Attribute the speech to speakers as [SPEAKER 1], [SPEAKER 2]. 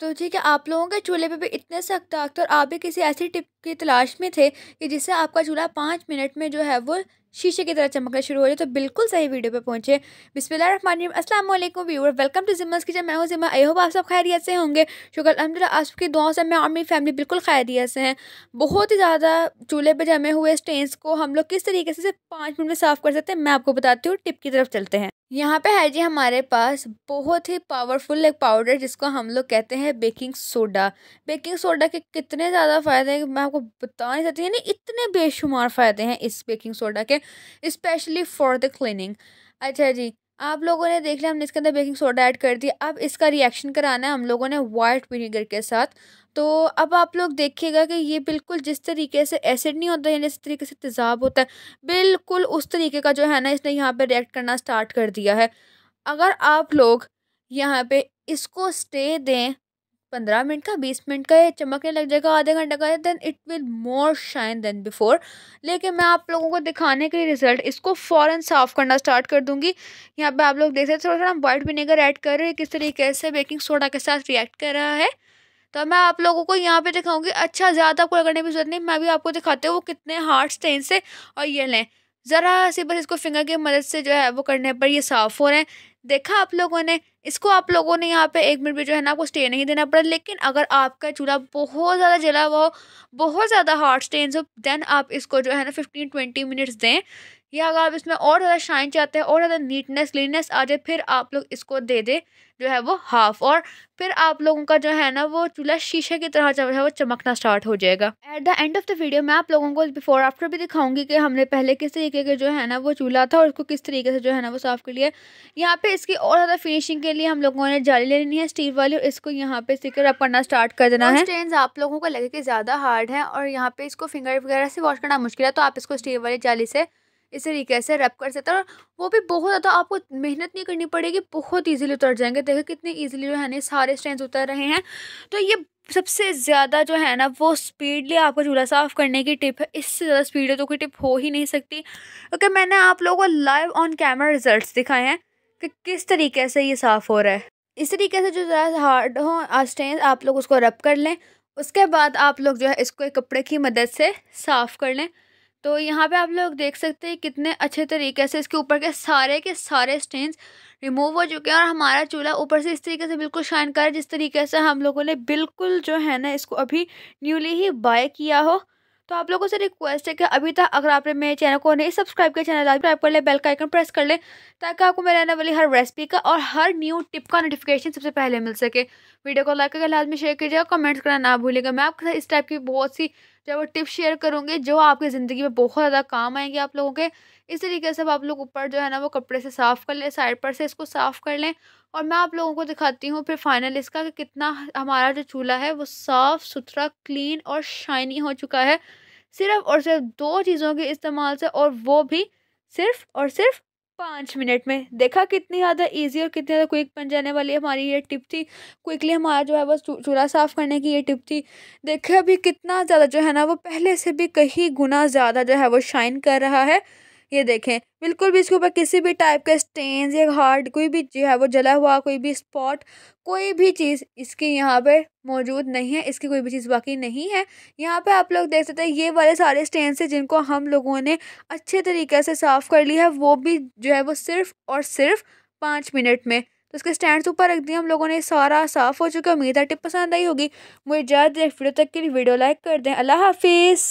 [SPEAKER 1] तो ठीक है आप लोगों के चूल्हे पे भी इतने सख्त आग और आप भी किसी ऐसी टिप की तलाश में थे कि जिससे आपका चूल्हा पाँच मिनट में जो है वो शीशे की तरह चमकना शुरू हो जाए तो बिल्कुल सही वीडियो पे पहुंचे बिस्मिल अस्सलाम वालेकुम व्यूअर वेलकम टू जिम्मस जब मैं हूँ जिम्मा आई होप आप सब खैरियत से होंगे शुक्र अलहमद आसफ़ की दुआ से मैं और मेरी फैमिली बिल्कुल खैरियत से हैं बहुत ही ज़्यादा चूल्हे पर जमे हुए स्टेन्स को हम लोग किस तरीके से सिर्फ पाँच मिनट में साफ़ कर सकते हैं मैं आपको बताती हूँ टिप की तरफ चलते हैं यहाँ पे है जी हमारे पास बहुत ही पावरफुल एक पाउडर जिसको हम लोग कहते हैं बेकिंग सोडा बेकिंग सोडा के कितने ज़्यादा फ़ायदे हैं मैं आपको बता नहीं सकती यानी इतने बेशुमार फ़ायदे हैं इस बेकिंग सोडा के स्पेशली फॉर द क्लीनिंग अच्छा जी आप लोगों ने देख लिया हमने इसके अंदर बेकिंग सोडा ऐड कर दिया अब इसका रिएक्शन कराना है हम लोगों ने वाइट विनीगर के साथ तो अब आप लोग देखिएगा कि ये बिल्कुल जिस तरीके से एसिड नहीं होता है जिस तरीके से तेज़ाब होता है बिल्कुल उस तरीके का जो है ना इसने यहाँ पर रिएक्ट करना स्टार्ट कर दिया है अगर आप लोग यहाँ पर इसको स्टे दें पंद्रह मिनट का बीस मिनट का ये चमकने लग जाएगा आधे घंटे का then it will more shine then before लेकिन मैं आप लोगों को दिखाने के लिए रिजल्ट इसको फ़ौरन साफ़ करना स्टार्ट कर दूँगी यहाँ पे आप लोग देख सकते थोड़ा थोड़ा हम वाइट विनेगर ऐड कर रहे हैं किस तरीके से बेकिंग सोडा के साथ रिएक्ट कर रहा है तो मैं आप लोगों को यहाँ पे दिखाऊंगी अच्छा ज़्यादा आपको करने की जरूरत नहीं मैं भी आपको दिखाते हूँ वो कितने हार्ड स्टेन से और ये लें ज़रा सी बस इसको फिंगर की मदद से जो है वो करने पर ये साफ़ हो रहे हैं देखा आप लोगों ने इसको आप लोगों ने यहाँ पे एक मिनट भी जो है ना आपको स्टे नहीं देना पड़ा लेकिन अगर आपका चूल्हा बहुत ज़्यादा जला हुआ हो बहुत ज़्यादा हार्ड स्टेन हो देन आप इसको जो है ना फिफ्टीन ट्वेंटी मिनट्स दें या अगर आप इसमें और ज़्यादा शाइन चाहते हैं और ज़्यादा नीटनेस क्लीननेस आ जाए फिर आप लोग इसको दे दें जो है वो हाफ और फिर आप लोगों का जो है ना वो चूल्हा शीशे की तरह जो है वो चमकना स्टार्ट हो जाएगा at the end of the video मैं आप लोगों को बिफोर आफ्टर भी दिखाऊंगी कि हमने पहले किस तरीके के जो है ना वो चूल्हा था और उसको किस तरीके से जो है ना वो साफ़ कर लिया यहाँ पे इसकी और ज़्यादा फिनिशिंग के लिए हम लोगों ने जाली लेनी है स्टील वाली और इसको यहाँ पे सीख अप करना स्टार्ट कर देना है स्टेन आप लोगों को लगे कि ज़्यादा हार्ड है और यहाँ पे इसको फिंगर वगैरह से वॉश करना मुश्किल है तो आप इसको स्टील वाली जाली से इस तरीके से रब कर सकते हैं और वो भी बहुत ज़्यादा आपको मेहनत नहीं करनी पड़ेगी बहुत ईजिली उतर जाएंगे देखो कितने ईजिली जो है ना सारे स्टैंड उतर रहे हैं तो ये सबसे ज़्यादा जो है ना वो स्पीडली आपको चूल्हा साफ़ करने की टिप है इससे ज़्यादा स्पीड है तो कोई टिप हो ही नहीं सकती क्योंकि मैंने आप लोगों को लाइव ऑन कैमरा रिज़ल्ट दिखाए हैं कि किस तरीके से ये साफ़ हो रहा है इस तरीके से जो ज़रा हार्ड हो स्टेन आप लोग उसको रब कर लें उसके बाद आप लोग जो है इसको एक कपड़े की मदद से साफ़ कर लें तो यहाँ पे आप लोग देख सकते हैं कितने अच्छे तरीके से इसके ऊपर के सारे के सारे स्टेन्स रिमूव हो चुके हैं और हमारा चूल्हा ऊपर से इस तरीके से बिल्कुल शाइन कर जिस तरीके से हम लोगों ने बिल्कुल जो है ना इसको अभी न्यूली ही बाय किया हो तो आप लोगों से रिक्वेस्ट है कि अभी तक अगर आपने मेरे चैनल को नहीं सब्सक्राइब किया चैनल सब्सक्राइब कर ले बेल का आइकन प्रेस कर ले ताकि आपको मेरे आने वाली हर रेसिपी का और हर न्यू टिप का नोटिफिकेशन सबसे पहले मिल सके वीडियो को लाइक करके लाजमी शेयर कीजिएगा कमेंट्स करना ना भूलिएगा मैं आपके साथ इस टाइप की बहुत सी जब वो टिप्स शेयर करूँगी जो आपकी ज़िंदगी में बहुत ज़्यादा काम आएंगे आप लोगों के इस तरीके से आप लोग ऊपर जो है ना वो कपड़े से साफ़ कर लें साइड पर से इसको साफ़ कर लें और मैं आप लोगों को दिखाती हूँ फिर फाइनल इसका कि कितना हमारा जो चूल्हा है वो साफ़ सुथरा क्लीन और शाइनी हो चुका है सिर्फ और सिर्फ दो चीज़ों के इस्तेमाल से और वो भी सिर्फ और सिर्फ पाँच मिनट में देखा कितनी ज़्यादा इजी और कितनी ज़्यादा क्विक बन जाने वाली हमारी ये टिप थी क्विकली हमारा जो है वो चूल्हा साफ़ करने की ये टिप थी देखे अभी कितना ज़्यादा जो है ना वो पहले से भी कहीं गुना ज़्यादा जो है वो शाइन कर रहा है ये देखें बिल्कुल भी इसके ऊपर किसी भी टाइप के स्टेन या हार्ड कोई भी जो है वो जला हुआ कोई भी स्पॉट कोई भी चीज़ इसकी यहाँ पे मौजूद नहीं है इसकी कोई भी चीज़ बाकी नहीं है यहाँ पे आप लोग देख सकते हैं ये वाले सारे स्टेन से जिनको हम लोगों ने अच्छे तरीके से साफ़ कर लिया है वो भी जो है वो सिर्फ़ और सिर्फ पाँच मिनट में तो इसके स्टैंड्स ऊपर रख दिए हम लोगों ने सारा साफ़ हो चुका उम्मीद है टिप पसंद आई होगी मुझे ज़्यादा वीडियो तक के लिए वीडियो लाइक कर दें अल्लाह हाफिज़